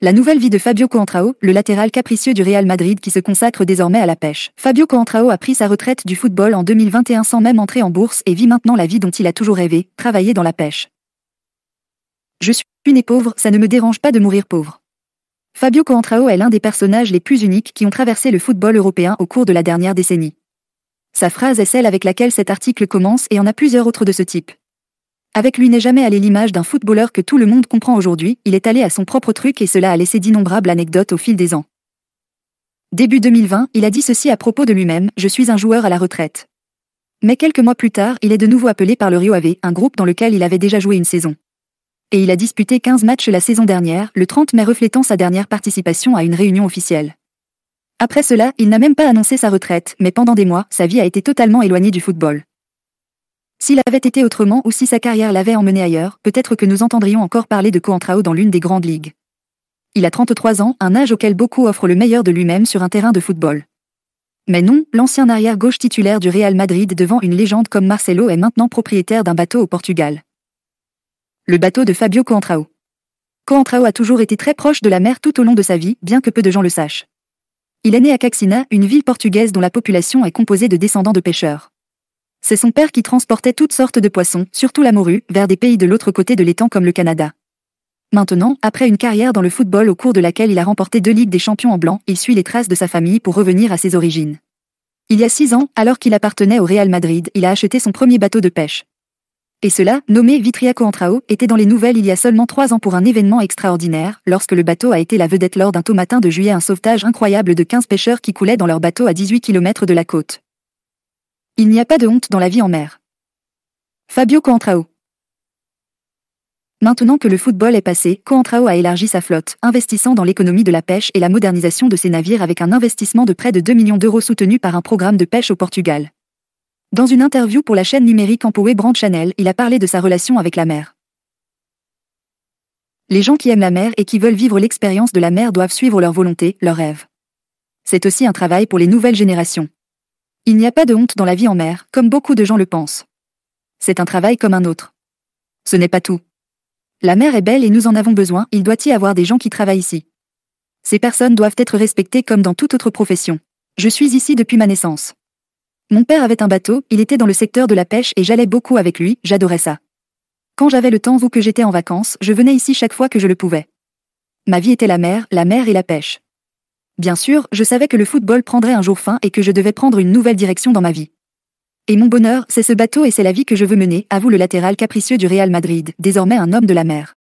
La nouvelle vie de Fabio Coentrao, le latéral capricieux du Real Madrid qui se consacre désormais à la pêche. Fabio Coentrao a pris sa retraite du football en 2021 sans même entrer en bourse et vit maintenant la vie dont il a toujours rêvé, travailler dans la pêche. Je suis et pauvre, ça ne me dérange pas de mourir pauvre. Fabio Coentrao est l'un des personnages les plus uniques qui ont traversé le football européen au cours de la dernière décennie. Sa phrase est celle avec laquelle cet article commence et en a plusieurs autres de ce type. Avec lui n'est jamais allé l'image d'un footballeur que tout le monde comprend aujourd'hui, il est allé à son propre truc et cela a laissé d'innombrables anecdotes au fil des ans. Début 2020, il a dit ceci à propos de lui-même, je suis un joueur à la retraite. Mais quelques mois plus tard, il est de nouveau appelé par le Rio Ave, un groupe dans lequel il avait déjà joué une saison. Et il a disputé 15 matchs la saison dernière, le 30 mai reflétant sa dernière participation à une réunion officielle. Après cela, il n'a même pas annoncé sa retraite, mais pendant des mois, sa vie a été totalement éloignée du football. S'il avait été autrement ou si sa carrière l'avait emmené ailleurs, peut-être que nous entendrions encore parler de Coentrao dans l'une des grandes ligues. Il a 33 ans, un âge auquel beaucoup offrent le meilleur de lui-même sur un terrain de football. Mais non, l'ancien arrière-gauche titulaire du Real Madrid devant une légende comme Marcelo est maintenant propriétaire d'un bateau au Portugal. Le bateau de Fabio Coentrao. Coentrao a toujours été très proche de la mer tout au long de sa vie, bien que peu de gens le sachent. Il est né à Caxina, une ville portugaise dont la population est composée de descendants de pêcheurs. C'est son père qui transportait toutes sortes de poissons, surtout la morue, vers des pays de l'autre côté de l'étang comme le Canada. Maintenant, après une carrière dans le football au cours de laquelle il a remporté deux Ligues des champions en blanc, il suit les traces de sa famille pour revenir à ses origines. Il y a six ans, alors qu'il appartenait au Real Madrid, il a acheté son premier bateau de pêche. Et cela, nommé Vitriaco Antrao, était dans les nouvelles il y a seulement trois ans pour un événement extraordinaire, lorsque le bateau a été la vedette lors d'un tôt matin de juillet un sauvetage incroyable de 15 pêcheurs qui coulaient dans leur bateau à 18 km de la côte. Il n'y a pas de honte dans la vie en mer. Fabio Coantrao. Maintenant que le football est passé, Coentrao a élargi sa flotte, investissant dans l'économie de la pêche et la modernisation de ses navires avec un investissement de près de 2 millions d'euros soutenu par un programme de pêche au Portugal. Dans une interview pour la chaîne numérique Empower Brand Channel, il a parlé de sa relation avec la mer. Les gens qui aiment la mer et qui veulent vivre l'expérience de la mer doivent suivre leur volonté, leurs rêves. C'est aussi un travail pour les nouvelles générations. Il n'y a pas de honte dans la vie en mer, comme beaucoup de gens le pensent. C'est un travail comme un autre. Ce n'est pas tout. La mer est belle et nous en avons besoin, il doit y avoir des gens qui travaillent ici. Ces personnes doivent être respectées comme dans toute autre profession. Je suis ici depuis ma naissance. Mon père avait un bateau, il était dans le secteur de la pêche et j'allais beaucoup avec lui, j'adorais ça. Quand j'avais le temps ou que j'étais en vacances, je venais ici chaque fois que je le pouvais. Ma vie était la mer, la mer et la pêche. Bien sûr, je savais que le football prendrait un jour fin et que je devais prendre une nouvelle direction dans ma vie. Et mon bonheur, c'est ce bateau et c'est la vie que je veux mener, avoue le latéral capricieux du Real Madrid, désormais un homme de la mer.